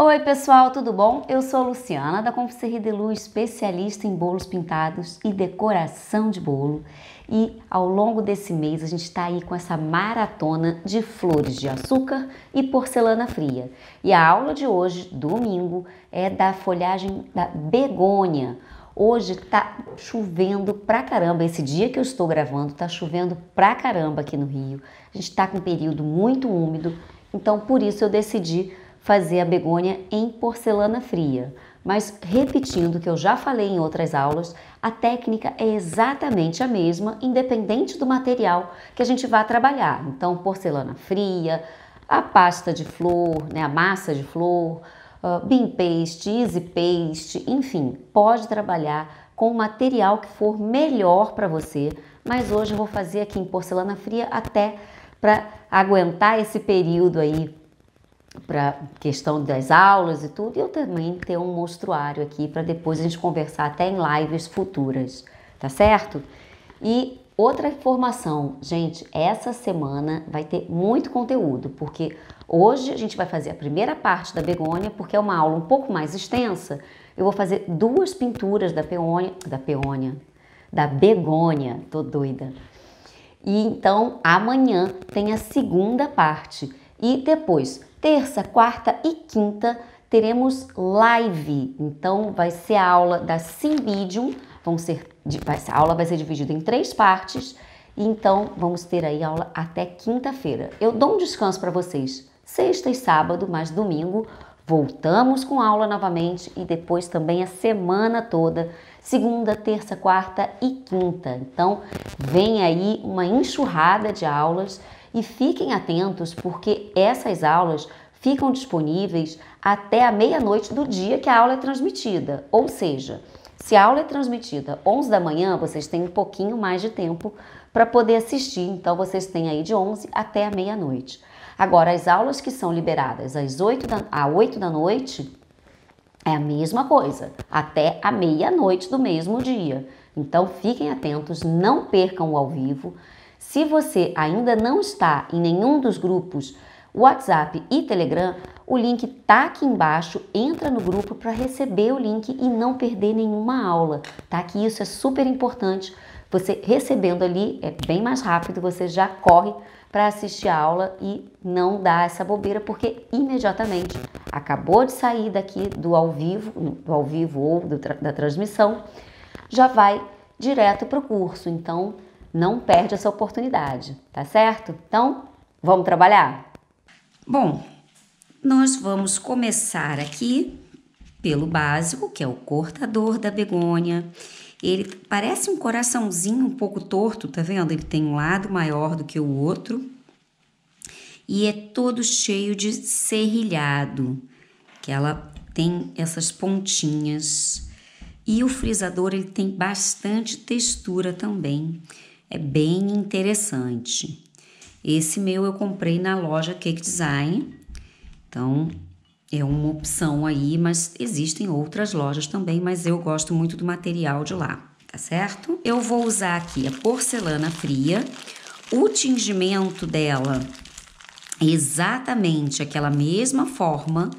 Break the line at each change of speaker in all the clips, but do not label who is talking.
Oi, pessoal, tudo bom? Eu sou Luciana da Confiserie de Luz, especialista em bolos pintados e decoração de bolo. E ao longo desse mês a gente está aí com essa maratona de flores de açúcar e porcelana fria. E a aula de hoje, domingo, é da folhagem da begônia. Hoje tá chovendo pra caramba. Esse dia que eu estou gravando tá chovendo pra caramba aqui no Rio. A gente tá com um período muito úmido, então por isso eu decidi fazer a begônia em porcelana fria. Mas repetindo o que eu já falei em outras aulas, a técnica é exatamente a mesma, independente do material que a gente vá trabalhar. Então, porcelana fria, a pasta de flor, né, a massa de flor, uh, bean paste, easy paste, enfim, pode trabalhar com o material que for melhor para você. Mas hoje eu vou fazer aqui em porcelana fria até para aguentar esse período aí para questão das aulas e tudo, e eu também tenho um mostruário aqui para depois a gente conversar até em lives futuras, tá certo? E outra informação, gente, essa semana vai ter muito conteúdo, porque hoje a gente vai fazer a primeira parte da begônia, porque é uma aula um pouco mais extensa. Eu vou fazer duas pinturas da peônia, da peônia, da begônia, tô doida. E então amanhã tem a segunda parte. E depois, Terça, quarta e quinta teremos live. Então vai ser a aula da Simbidium. Vão ser, vai ser, a aula vai ser dividida em três partes. então vamos ter aí aula até quinta-feira. Eu dou um descanso para vocês. Sexta e sábado, mas domingo voltamos com aula novamente e depois também a semana toda, segunda, terça, quarta e quinta. Então, vem aí uma enxurrada de aulas e fiquem atentos porque essas aulas ficam disponíveis até a meia-noite do dia que a aula é transmitida. Ou seja, se a aula é transmitida 11 da manhã, vocês têm um pouquinho mais de tempo para poder assistir. Então, vocês têm aí de 11 até a meia-noite. Agora, as aulas que são liberadas às 8 da, às 8 da noite é a mesma coisa, até a meia-noite do mesmo dia. Então, fiquem atentos, não percam o ao vivo. Se você ainda não está em nenhum dos grupos WhatsApp e Telegram, o link tá aqui embaixo, entra no grupo para receber o link e não perder nenhuma aula, tá? Que isso é super importante. Você recebendo ali é bem mais rápido, você já corre para assistir a aula e não dá essa bobeira, porque imediatamente acabou de sair daqui do ao vivo, do ao vivo ou da transmissão, já vai direto para o curso. Então, não perde essa oportunidade, tá certo? Então, vamos trabalhar? Bom, nós vamos começar aqui pelo básico, que é o cortador da begônia. Ele parece um coraçãozinho um pouco torto, tá vendo? Ele tem um lado maior do que o outro e é todo cheio de serrilhado, que ela tem essas pontinhas. E o frisador ele tem bastante textura também. É bem interessante. Esse meu eu comprei na loja Cake Design. Então, é uma opção aí, mas existem outras lojas também, mas eu gosto muito do material de lá, tá certo? Eu vou usar aqui a porcelana fria. O tingimento dela é exatamente aquela mesma forma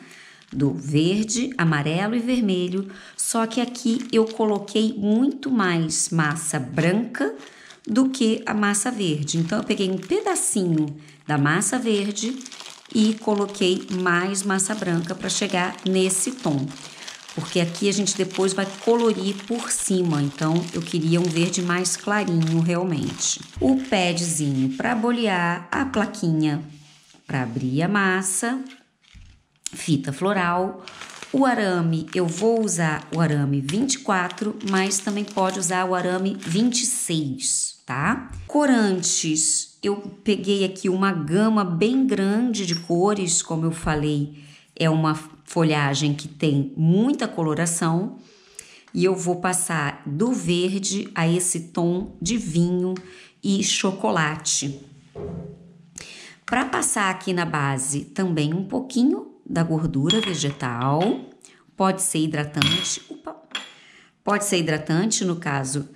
do verde, amarelo e vermelho, só que aqui eu coloquei muito mais massa branca do que a massa verde. Então, eu peguei um pedacinho da massa verde e coloquei mais massa branca para chegar nesse tom. Porque aqui a gente depois vai colorir por cima, então eu queria um verde mais clarinho realmente. O padzinho para bolear, a plaquinha para abrir a massa, fita floral, o arame, eu vou usar o arame 24, mas também pode usar o arame 26 tá? Corantes, eu peguei aqui uma gama bem grande de cores, como eu falei, é uma folhagem que tem muita coloração. E eu vou passar do verde a esse tom de vinho e chocolate. Para passar aqui na base também um pouquinho da gordura vegetal, pode ser hidratante, opa, pode ser hidratante no caso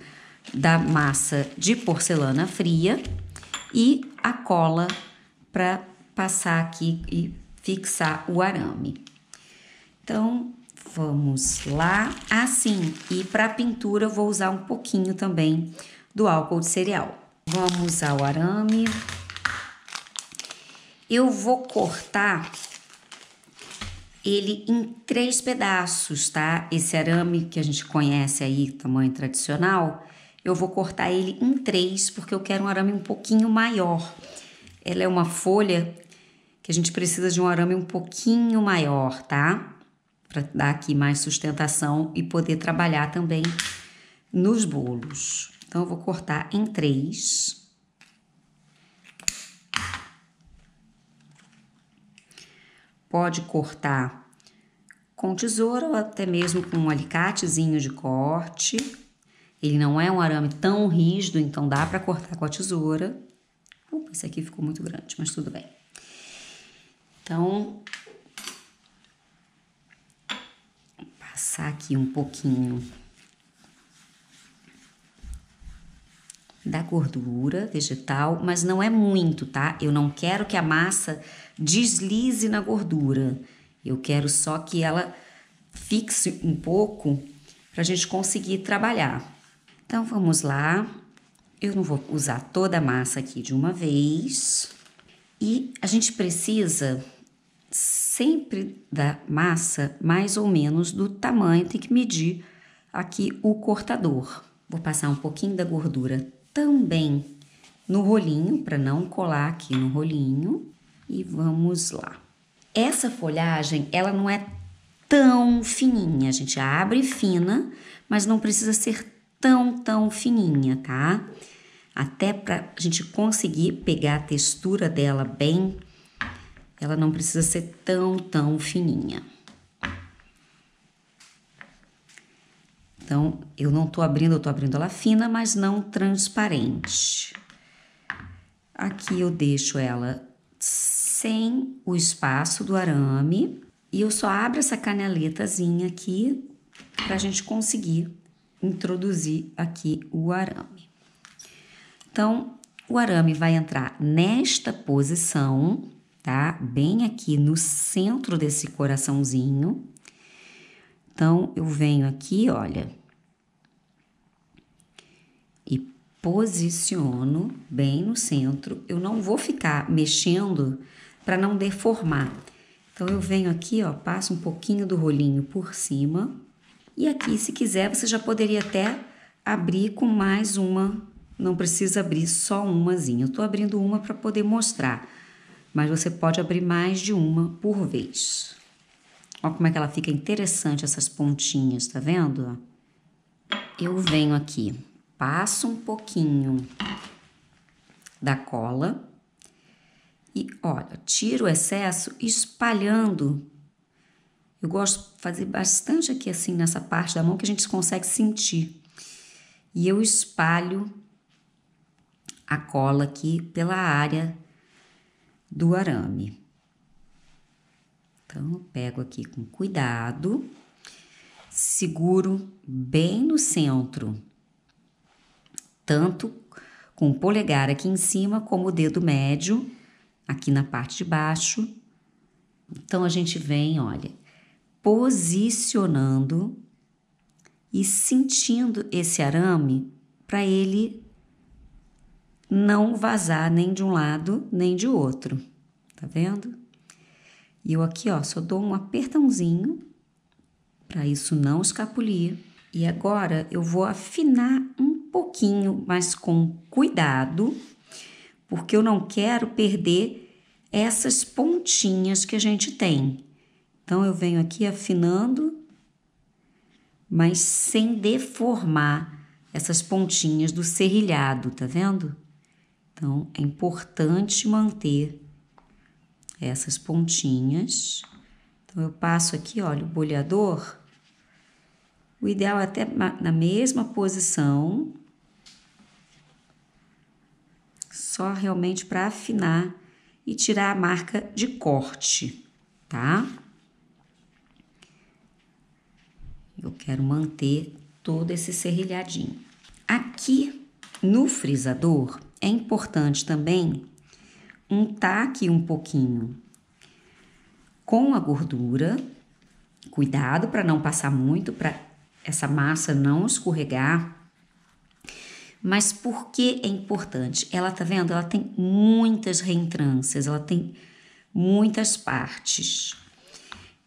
da massa de porcelana fria e a cola para passar aqui e fixar o arame. Então, vamos lá. Assim, ah, e para pintura eu vou usar um pouquinho também do álcool de cereal. Vamos ao arame. Eu vou cortar ele em três pedaços, tá? Esse arame que a gente conhece aí, tamanho tradicional, eu vou cortar ele em três, porque eu quero um arame um pouquinho maior. Ela é uma folha que a gente precisa de um arame um pouquinho maior, tá? Para dar aqui mais sustentação e poder trabalhar também nos bolos. Então, eu vou cortar em três. Pode cortar com tesoura ou até mesmo com um alicatezinho de corte. Ele não é um arame tão rígido, então dá para cortar com a tesoura. Upa, esse aqui ficou muito grande, mas tudo bem. Então, passar aqui um pouquinho da gordura vegetal, mas não é muito, tá? Eu não quero que a massa deslize na gordura. Eu quero só que ela fixe um pouco para a gente conseguir trabalhar. Então vamos lá. Eu não vou usar toda a massa aqui de uma vez. E a gente precisa sempre da massa mais ou menos do tamanho, tem que medir aqui o cortador. Vou passar um pouquinho da gordura também no rolinho, para não colar aqui no rolinho. E vamos lá. Essa folhagem, ela não é tão fininha, a gente abre fina, mas não precisa ser tão, tão fininha, tá? Até para a gente conseguir pegar a textura dela bem, ela não precisa ser tão, tão fininha. Então, eu não tô abrindo, eu tô abrindo ela fina, mas não transparente. Aqui eu deixo ela sem o espaço do arame e eu só abro essa caneletazinha aqui pra gente conseguir introduzir aqui o arame. Então, o arame vai entrar nesta posição, tá? Bem aqui no centro desse coraçãozinho. Então, eu venho aqui, olha, e posiciono bem no centro. Eu não vou ficar mexendo para não deformar. Então, eu venho aqui, ó, passo um pouquinho do rolinho por cima e aqui, se quiser, você já poderia até abrir com mais uma, não precisa abrir só umazinha. Eu estou abrindo uma para poder mostrar, mas você pode abrir mais de uma por vez. Olha como é que ela fica interessante, essas pontinhas, tá vendo? Eu venho aqui, passo um pouquinho da cola e, olha, tiro o excesso espalhando eu gosto de fazer bastante aqui assim nessa parte da mão que a gente consegue sentir. E eu espalho a cola aqui pela área do arame. Então, eu pego aqui com cuidado, seguro bem no centro, tanto com o polegar aqui em cima, como o dedo médio aqui na parte de baixo. Então, a gente vem, olha, posicionando e sentindo esse arame para ele não vazar nem de um lado nem de outro. Tá vendo? E eu aqui, ó, só dou um apertãozinho para isso não escapulir. E agora eu vou afinar um pouquinho, mas com cuidado, porque eu não quero perder essas pontinhas que a gente tem. Então eu venho aqui afinando, mas sem deformar essas pontinhas do serrilhado, tá vendo? Então é importante manter essas pontinhas. Então eu passo aqui, olha, o bolhador. O ideal é até na mesma posição, só realmente para afinar e tirar a marca de corte, tá? Eu quero manter todo esse serrilhadinho. Aqui no frisador é importante também untar aqui um pouquinho com a gordura. Cuidado para não passar muito, para essa massa não escorregar. Mas por que é importante? Ela tá vendo? Ela tem muitas reentrâncias, ela tem muitas partes.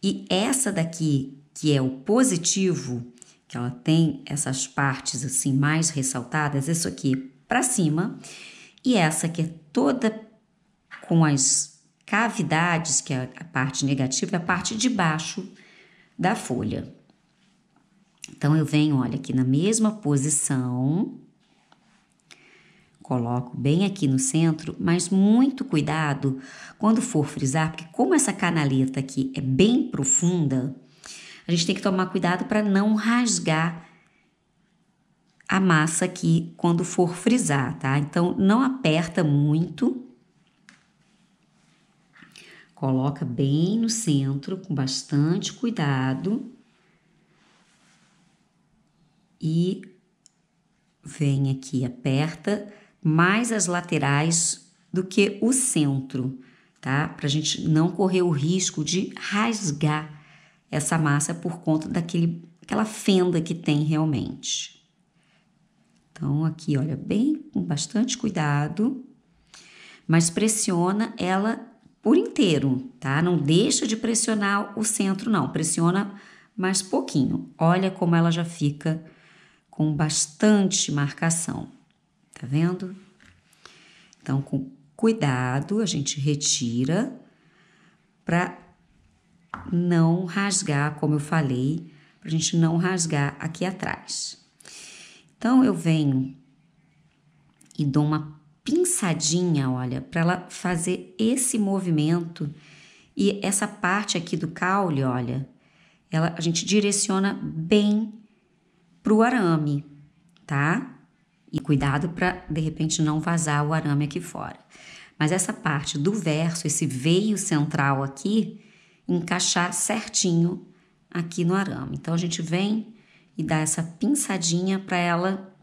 E essa daqui que é o positivo, que ela tem essas partes assim mais ressaltadas, isso aqui para cima, e essa que é toda com as cavidades, que é a parte negativa, é a parte de baixo da folha. Então eu venho, olha, aqui na mesma posição, coloco bem aqui no centro, mas muito cuidado quando for frisar, porque como essa canaleta aqui é bem profunda, a gente tem que tomar cuidado para não rasgar a massa aqui quando for frisar, tá? Então não aperta muito. Coloca bem no centro com bastante cuidado. E vem aqui, aperta mais as laterais do que o centro, tá? Pra gente não correr o risco de rasgar essa massa por conta daquele, aquela fenda que tem realmente. Então, aqui, olha, bem com bastante cuidado, mas pressiona ela por inteiro, tá? Não deixa de pressionar o centro, não. Pressiona mais pouquinho. Olha como ela já fica com bastante marcação, tá vendo? Então, com cuidado, a gente retira para não rasgar, como eu falei, para a gente não rasgar aqui atrás. Então eu venho e dou uma pinçadinha, olha, para ela fazer esse movimento e essa parte aqui do caule, olha, ela a gente direciona bem pro arame, tá? E cuidado para de repente não vazar o arame aqui fora. Mas essa parte do verso, esse veio central aqui, encaixar certinho aqui no arame. Então, a gente vem e dá essa pinçadinha para ela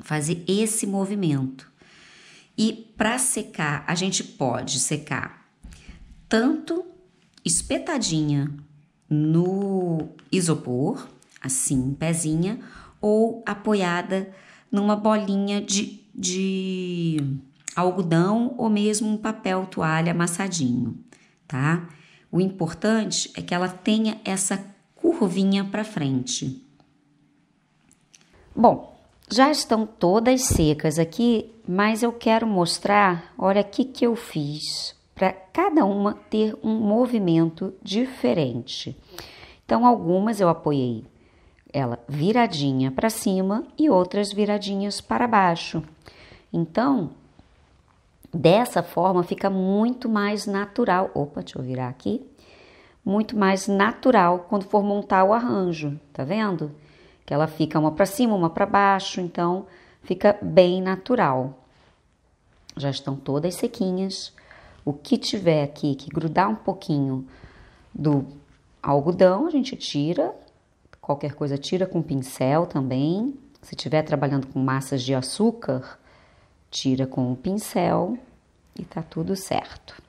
fazer esse movimento. E para secar, a gente pode secar tanto espetadinha no isopor, assim, pezinha, ou apoiada numa bolinha de, de algodão ou mesmo um papel toalha amassadinho, tá? O importante é que ela tenha essa curvinha para frente. Bom, já estão todas secas aqui, mas eu quero mostrar, olha que que eu fiz, para cada uma ter um movimento diferente. Então, algumas eu apoiei ela viradinha para cima e outras viradinhas para baixo. Então, Dessa forma fica muito mais natural. Opa, deixa eu virar aqui. Muito mais natural quando for montar o arranjo, tá vendo? Que ela fica uma para cima, uma para baixo, então fica bem natural. Já estão todas sequinhas. O que tiver aqui que grudar um pouquinho do algodão, a gente tira. Qualquer coisa tira com pincel também. Se tiver trabalhando com massas de açúcar, tira com o um pincel e tá tudo certo.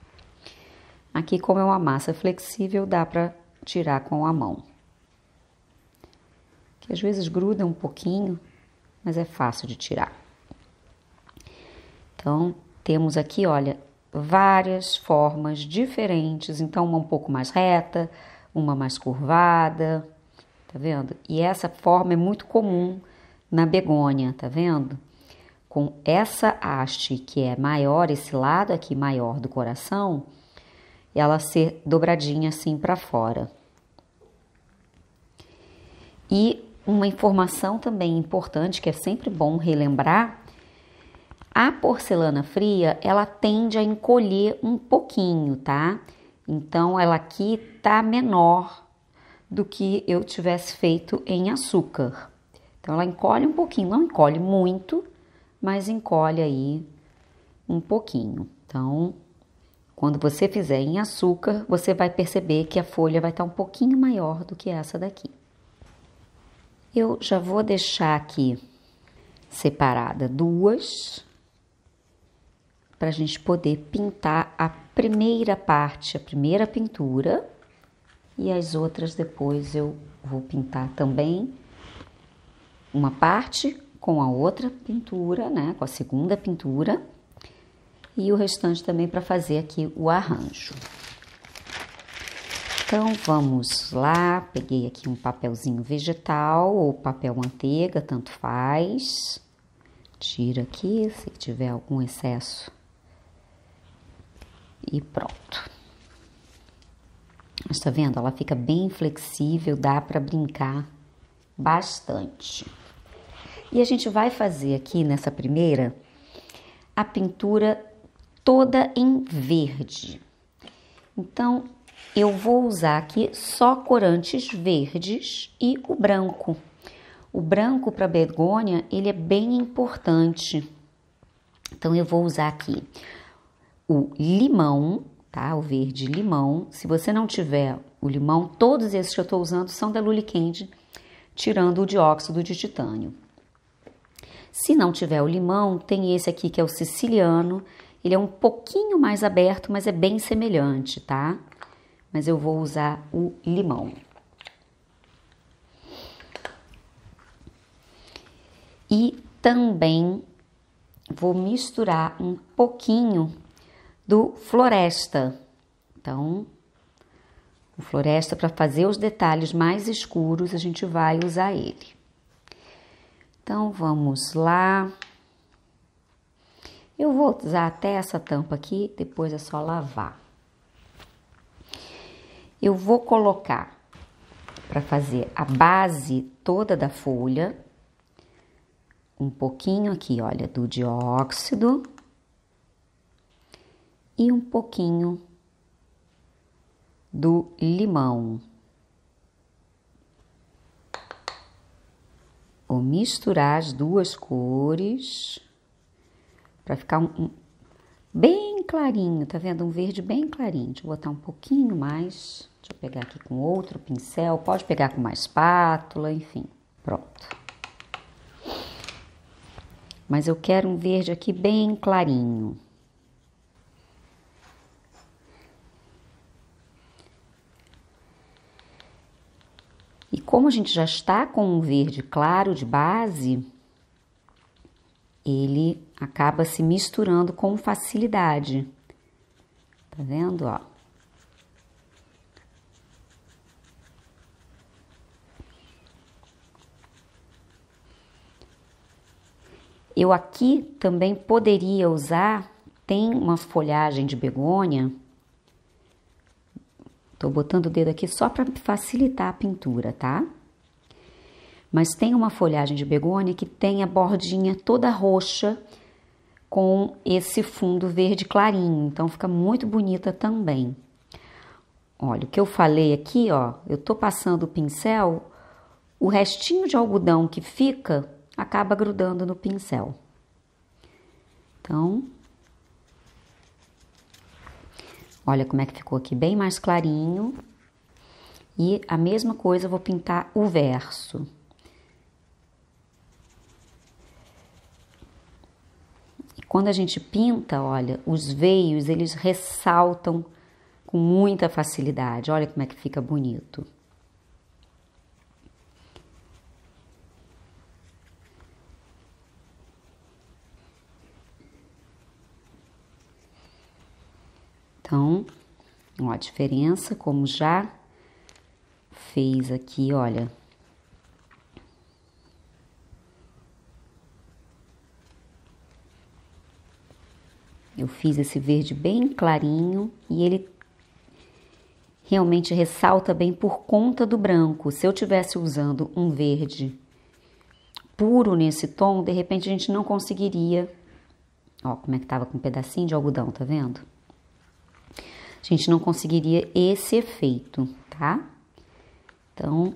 Aqui, como é uma massa flexível, dá para tirar com a mão. Que às vezes gruda um pouquinho, mas é fácil de tirar. Então, temos aqui, olha, várias formas diferentes. Então, uma um pouco mais reta, uma mais curvada, tá vendo? E essa forma é muito comum na begônia, tá vendo? com essa haste que é maior, esse lado aqui maior do coração, ela ser dobradinha assim para fora. E uma informação também importante que é sempre bom relembrar, a porcelana fria, ela tende a encolher um pouquinho, tá? Então ela aqui tá menor do que eu tivesse feito em açúcar. Então ela encolhe um pouquinho, não encolhe muito, mas encolhe aí um pouquinho. Então, quando você fizer em açúcar, você vai perceber que a folha vai estar um pouquinho maior do que essa daqui. Eu já vou deixar aqui separada duas para a gente poder pintar a primeira parte, a primeira pintura, e as outras depois eu vou pintar também uma parte com a outra pintura, né, com a segunda pintura, e o restante também para fazer aqui o arranjo. Então vamos lá, peguei aqui um papelzinho vegetal ou papel manteiga, tanto faz. Tira aqui se tiver algum excesso. E pronto. Está vendo? Ela fica bem flexível, dá para brincar bastante. E a gente vai fazer aqui nessa primeira a pintura toda em verde. Então, eu vou usar aqui só corantes verdes e o branco. O branco para begônia, ele é bem importante. Então, eu vou usar aqui o limão, tá? O verde limão. Se você não tiver o limão, todos esses que eu estou usando são da Luliquende, tirando o dióxido de titânio. Se não tiver o limão, tem esse aqui que é o siciliano. Ele é um pouquinho mais aberto, mas é bem semelhante, tá? Mas eu vou usar o limão. E também vou misturar um pouquinho do floresta. Então, o floresta para fazer os detalhes mais escuros, a gente vai usar ele. Então vamos lá. Eu vou usar até essa tampa aqui, depois é só lavar. Eu vou colocar para fazer a base toda da folha, um pouquinho aqui, olha, do dióxido e um pouquinho do limão. Vou misturar as duas cores para ficar um, um, bem clarinho, tá vendo? Um verde bem clarinho. Deixa eu botar um pouquinho mais. Deixa eu pegar aqui com outro pincel, pode pegar com uma espátula, enfim. Pronto. Mas eu quero um verde aqui bem clarinho. E como a gente já está com um verde claro de base, ele acaba se misturando com facilidade. Tá vendo, ó? Eu aqui também poderia usar, tem uma folhagem de begônia Estou botando o dedo aqui só para facilitar a pintura, tá? Mas tem uma folhagem de begônia que tem a bordinha toda roxa com esse fundo verde clarinho, então fica muito bonita também. Olha, o que eu falei aqui, ó, eu tô passando o pincel, o restinho de algodão que fica acaba grudando no pincel. Então, Olha como é que ficou aqui bem mais clarinho. E a mesma coisa, eu vou pintar o verso. E quando a gente pinta, olha, os veios, eles ressaltam com muita facilidade. Olha como é que fica bonito. Então, ó, a diferença, como já fez aqui, olha. Eu fiz esse verde bem clarinho e ele realmente ressalta bem por conta do branco. Se eu tivesse usando um verde puro nesse tom, de repente a gente não conseguiria. Ó, como é que tava com um pedacinho de algodão, tá vendo? a gente não conseguiria esse efeito, tá? Então,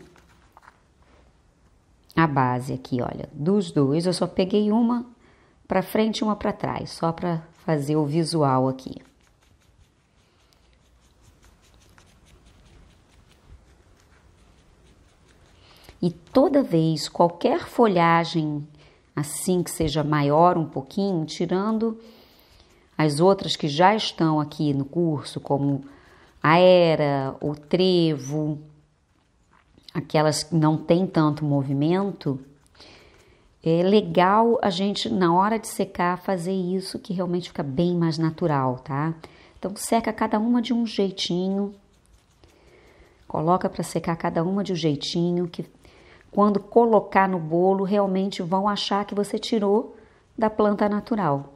a base aqui, olha, dos dois eu só peguei uma para frente e uma para trás, só para fazer o visual aqui. E toda vez, qualquer folhagem assim que seja maior um pouquinho, tirando as outras que já estão aqui no curso, como a era, o trevo, aquelas que não têm tanto movimento, é legal a gente, na hora de secar, fazer isso que realmente fica bem mais natural, tá? Então, seca cada uma de um jeitinho, coloca para secar cada uma de um jeitinho, que quando colocar no bolo, realmente vão achar que você tirou da planta natural.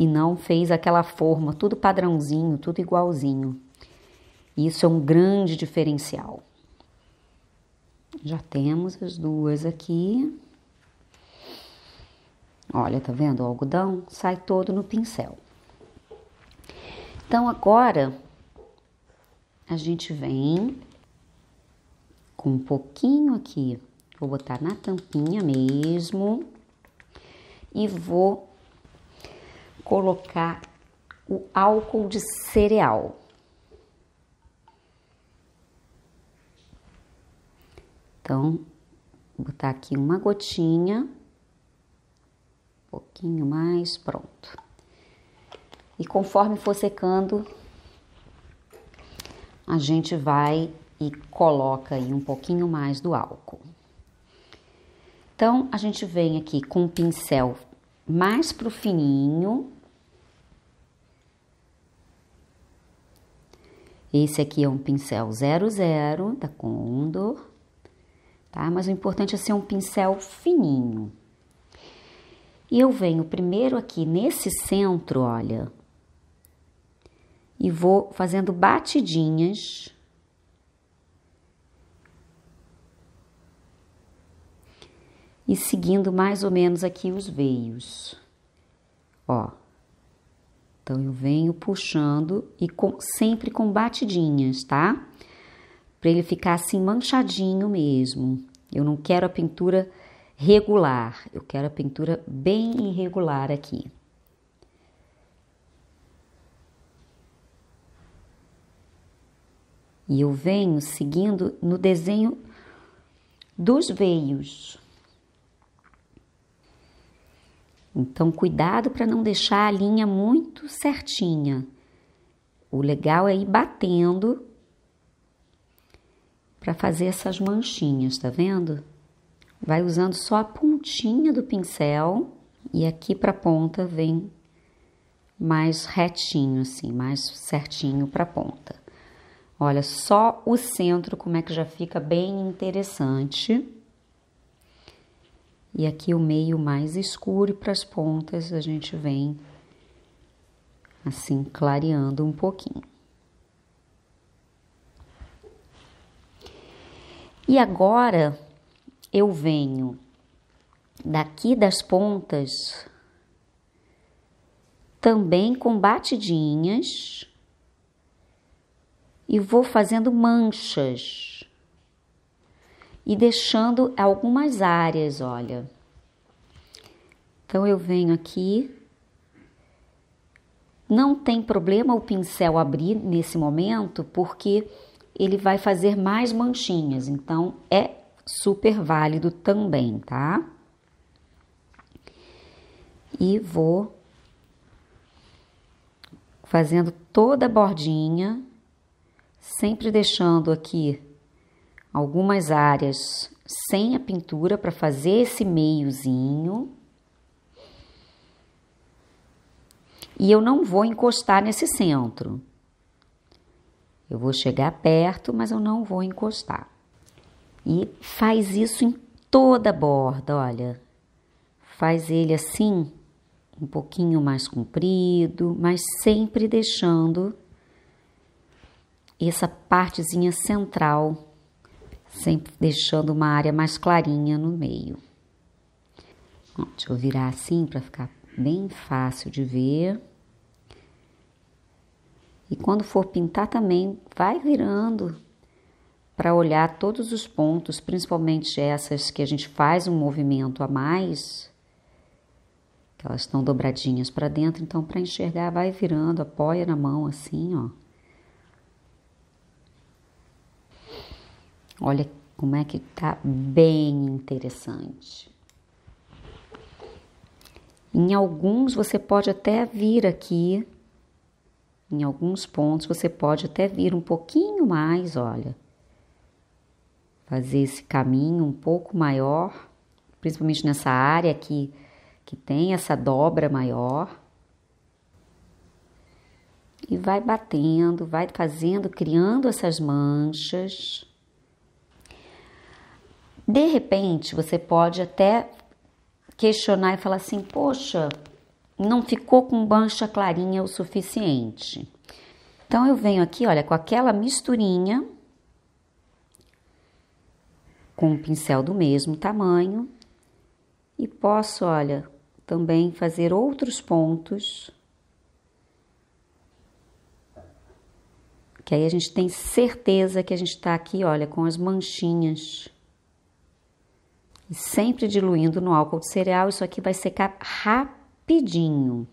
e não fez aquela forma, tudo padrãozinho, tudo igualzinho. Isso é um grande diferencial. Já temos as duas aqui. Olha, tá vendo? O algodão sai todo no pincel. Então agora a gente vem com um pouquinho aqui, vou botar na tampinha mesmo e vou colocar o álcool de cereal. Então, botar aqui uma gotinha, um pouquinho mais, pronto. E conforme for secando, a gente vai e coloca aí um pouquinho mais do álcool. Então, a gente vem aqui com o pincel mais pro fininho, Esse aqui é um pincel 00 da Condor, tá? Mas o importante é ser um pincel fininho. E eu venho primeiro aqui nesse centro, olha, e vou fazendo batidinhas. E seguindo mais ou menos aqui os veios. Ó. Então, eu venho puxando e com, sempre com batidinhas, tá? Para ele ficar assim manchadinho mesmo. Eu não quero a pintura regular, eu quero a pintura bem irregular aqui. E eu venho seguindo no desenho dos veios. Então, cuidado para não deixar a linha muito certinha. O legal é ir batendo para fazer essas manchinhas, tá vendo? Vai usando só a pontinha do pincel e aqui para a ponta vem mais retinho assim, mais certinho para a ponta. Olha só o centro como é que já fica bem interessante e aqui o meio mais escuro e para as pontas a gente vem assim clareando um pouquinho. E agora eu venho daqui das pontas também com batidinhas e vou fazendo manchas e deixando algumas áreas, olha. Então eu venho aqui. Não tem problema o pincel abrir nesse momento, porque ele vai fazer mais manchinhas, então é super válido também, tá? E vou fazendo toda a bordinha, sempre deixando aqui algumas áreas sem a pintura para fazer esse meiozinho. E eu não vou encostar nesse centro. Eu vou chegar perto, mas eu não vou encostar. E faz isso em toda a borda, olha. Faz ele assim, um pouquinho mais comprido, mas sempre deixando essa partezinha central sempre deixando uma área mais clarinha no meio. deixa eu virar assim para ficar bem fácil de ver. E quando for pintar também, vai virando para olhar todos os pontos, principalmente essas que a gente faz um movimento a mais, que elas estão dobradinhas para dentro, então para enxergar vai virando, apoia na mão assim, ó. Olha como é que tá bem interessante. Em alguns você pode até vir aqui, em alguns pontos você pode até vir um pouquinho mais, olha. Fazer esse caminho um pouco maior, principalmente nessa área aqui que tem essa dobra maior. E vai batendo, vai fazendo, criando essas manchas. De repente, você pode até questionar e falar assim: poxa, não ficou com mancha clarinha o suficiente. Então eu venho aqui, olha, com aquela misturinha, com um pincel do mesmo tamanho, e posso, olha, também fazer outros pontos. Que aí a gente tem certeza que a gente está aqui, olha, com as manchinhas. E sempre diluindo no álcool de cereal, isso aqui vai secar rapidinho.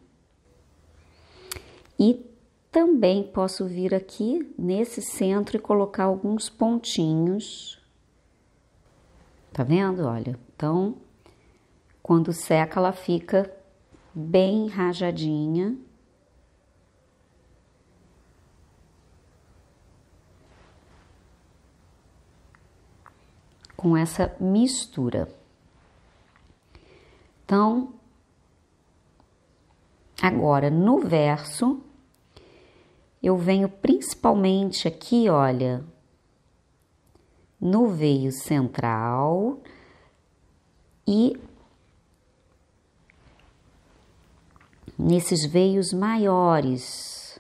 E também posso vir aqui nesse centro e colocar alguns pontinhos. Tá vendo? Olha, então quando seca ela fica bem rajadinha. com essa mistura. Então, agora no verso, eu venho principalmente aqui, olha, no veio central e nesses veios maiores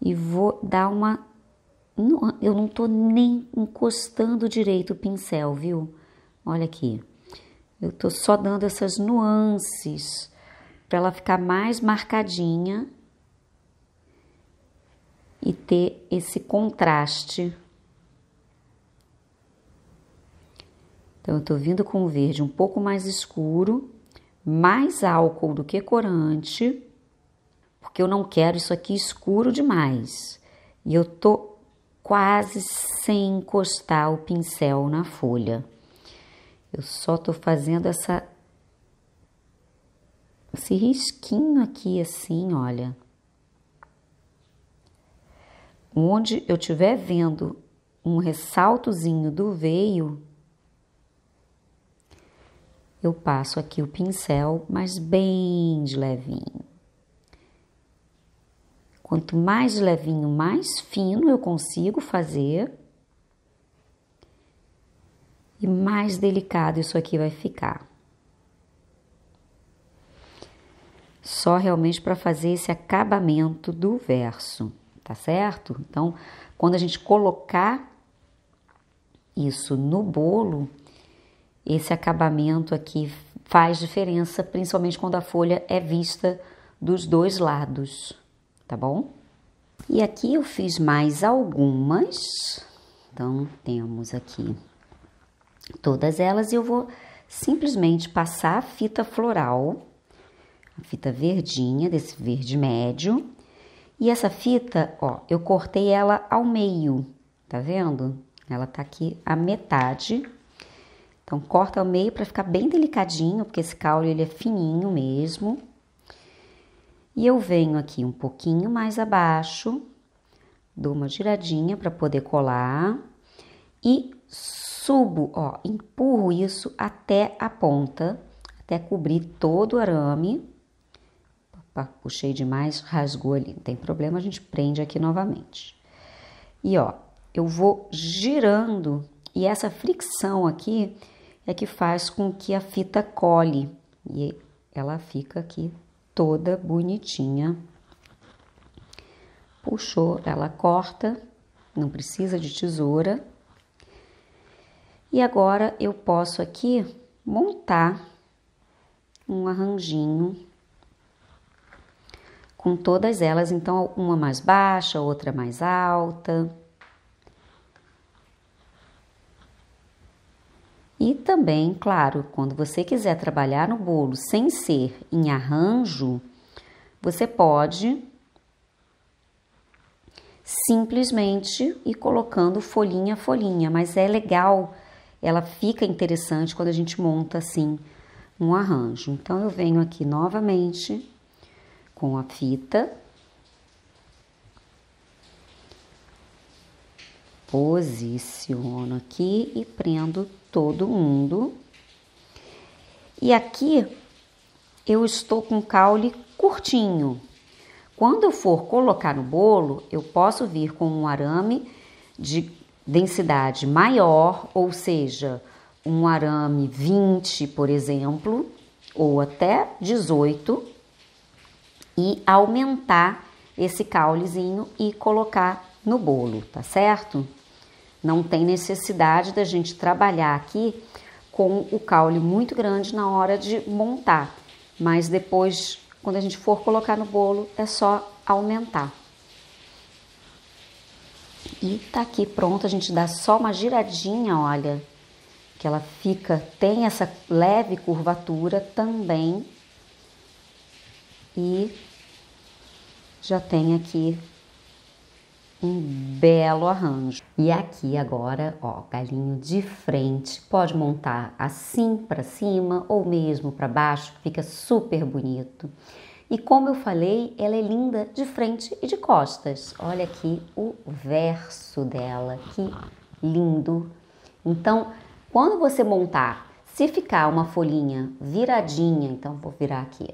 e vou dar uma não, eu não tô nem encostando direito o pincel, viu? Olha aqui. Eu tô só dando essas nuances para ela ficar mais marcadinha e ter esse contraste. Então, eu tô vindo com o verde um pouco mais escuro, mais álcool do que corante, porque eu não quero isso aqui escuro demais. E eu tô quase sem encostar o pincel na folha. Eu só tô fazendo essa esse risquinho aqui assim, olha. Onde eu tiver vendo um ressaltozinho do veio, eu passo aqui o pincel, mas bem de levinho. Quanto mais levinho, mais fino eu consigo fazer. E mais delicado isso aqui vai ficar. Só realmente para fazer esse acabamento do verso, tá certo? Então, quando a gente colocar isso no bolo, esse acabamento aqui faz diferença, principalmente quando a folha é vista dos dois lados tá bom? E aqui eu fiz mais algumas, então temos aqui todas elas e eu vou simplesmente passar a fita floral, a fita verdinha, desse verde médio. E essa fita, ó, eu cortei ela ao meio, tá vendo? Ela tá aqui a metade. Então, corta ao meio para ficar bem delicadinho, porque esse caule ele é fininho mesmo. E eu venho aqui um pouquinho mais abaixo, dou uma giradinha para poder colar e subo, ó, empurro isso até a ponta, até cobrir todo o arame. Opa, puxei demais, rasgou ali, não tem problema, a gente prende aqui novamente. E ó, eu vou girando e essa fricção aqui é que faz com que a fita cole e ela fica aqui toda bonitinha. Puxou, ela corta, não precisa de tesoura. E agora eu posso aqui montar um arranjinho com todas elas, então uma mais baixa, outra mais alta. E também, claro, quando você quiser trabalhar no bolo sem ser em arranjo, você pode simplesmente ir colocando folhinha a folhinha, mas é legal, ela fica interessante quando a gente monta assim um arranjo. Então eu venho aqui novamente com a fita, posiciono aqui e prendo todo mundo. E aqui eu estou com caule curtinho. Quando eu for colocar no bolo, eu posso vir com um arame de densidade maior, ou seja, um arame 20, por exemplo, ou até 18, e aumentar esse caulezinho e colocar no bolo, tá certo? Não tem necessidade da gente trabalhar aqui com o caule muito grande na hora de montar, mas depois, quando a gente for colocar no bolo, é só aumentar. E tá aqui pronto, a gente dá só uma giradinha, olha, que ela fica, tem essa leve curvatura também. E já tem aqui um belo arranjo. E aqui agora, ó, galinho de frente, pode montar assim para cima ou mesmo para baixo, fica super bonito. E como eu falei, ela é linda de frente e de costas. Olha aqui o verso dela, que lindo. Então, quando você montar, se ficar uma folhinha viradinha, então vou virar aqui,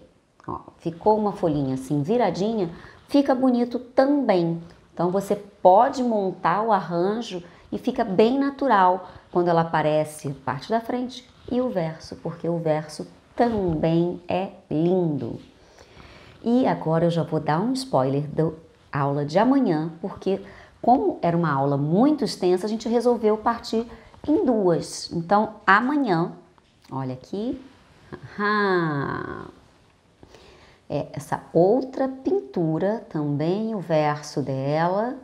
ó, ficou uma folhinha assim viradinha, fica bonito também. Então você pode montar o arranjo e fica bem natural quando ela aparece parte da frente e o verso, porque o verso também é lindo. E agora eu já vou dar um spoiler da aula de amanhã, porque como era uma aula muito extensa, a gente resolveu partir em duas. Então amanhã, olha aqui, é essa outra pintura, também o verso dela,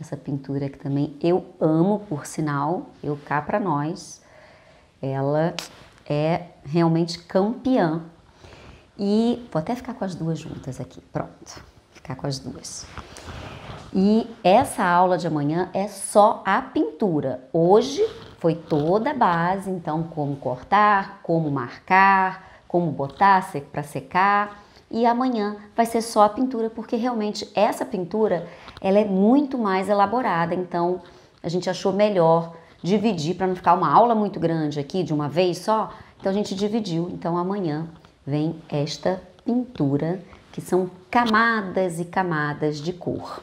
essa pintura que também eu amo, por sinal, eu cá para nós, ela é realmente campeã. E vou até ficar com as duas juntas aqui, pronto, ficar com as duas. E essa aula de amanhã é só a pintura. Hoje foi toda a base, então como cortar, como marcar, como botar para secar. E amanhã vai ser só a pintura, porque realmente essa pintura ela é muito mais elaborada. Então a gente achou melhor dividir para não ficar uma aula muito grande aqui de uma vez só. Então a gente dividiu. Então amanhã vem esta pintura, que são camadas e camadas de cor.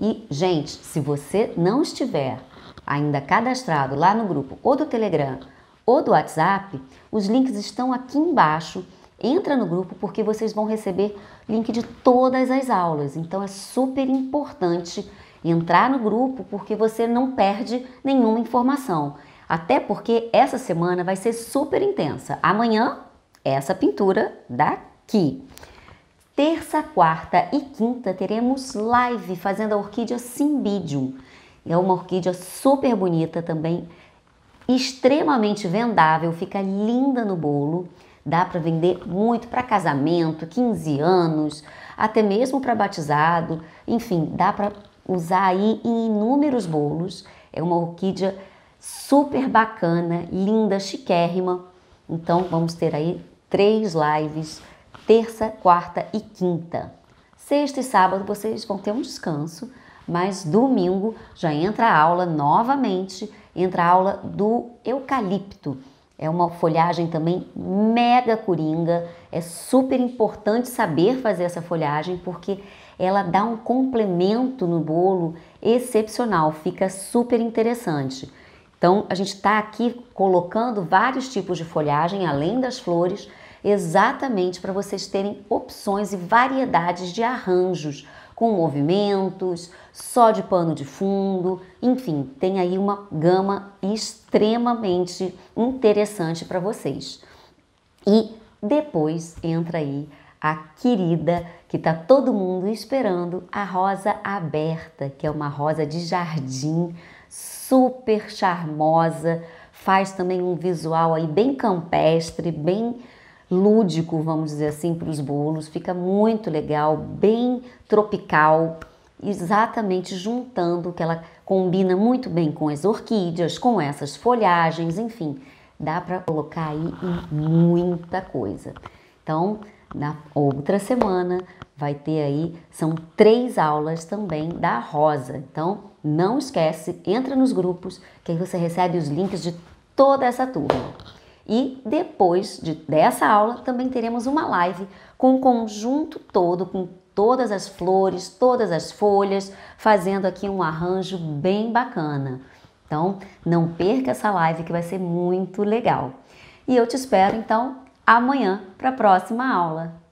E, gente, se você não estiver ainda cadastrado lá no grupo ou do Telegram ou do WhatsApp, os links estão aqui embaixo. Entra no grupo porque vocês vão receber link de todas as aulas. Então é super importante entrar no grupo porque você não perde nenhuma informação. Até porque essa semana vai ser super intensa. Amanhã, essa pintura daqui. Terça, quarta e quinta teremos live fazendo a orquídea Cymbidium. É uma orquídea super bonita também, extremamente vendável, fica linda no bolo, dá para vender muito para casamento, 15 anos, até mesmo para batizado, enfim, dá para usar aí em inúmeros bolos. É uma orquídea super bacana, linda, chiquérrima. Então vamos ter aí três lives, terça, quarta e quinta. Sexta e sábado vocês vão ter um descanso mas domingo já entra a aula novamente, entra a aula do eucalipto. É uma folhagem também mega coringa, é super importante saber fazer essa folhagem porque ela dá um complemento no bolo excepcional, fica super interessante. Então, a gente está aqui colocando vários tipos de folhagem, além das flores, exatamente para vocês terem opções e variedades de arranjos com movimentos, só de pano de fundo, enfim, tem aí uma gama extremamente interessante para vocês. E depois entra aí a querida que está todo mundo esperando, a rosa aberta, que é uma rosa de jardim super charmosa, faz também um visual aí bem campestre, bem lúdico, vamos dizer assim, para os bolos. Fica muito legal, bem tropical, exatamente juntando que ela combina muito bem com as orquídeas, com essas folhagens, enfim, dá para colocar aí muita coisa. Então, na outra semana vai ter aí, são três aulas também da Rosa. Então, não esquece, entra nos grupos que aí você recebe os links de toda essa turma. E depois de, dessa aula também teremos uma live com o conjunto todo, com todas as flores, todas as folhas, fazendo aqui um arranjo bem bacana. Então, não perca essa live que vai ser muito legal. E eu te espero então amanhã para a próxima aula.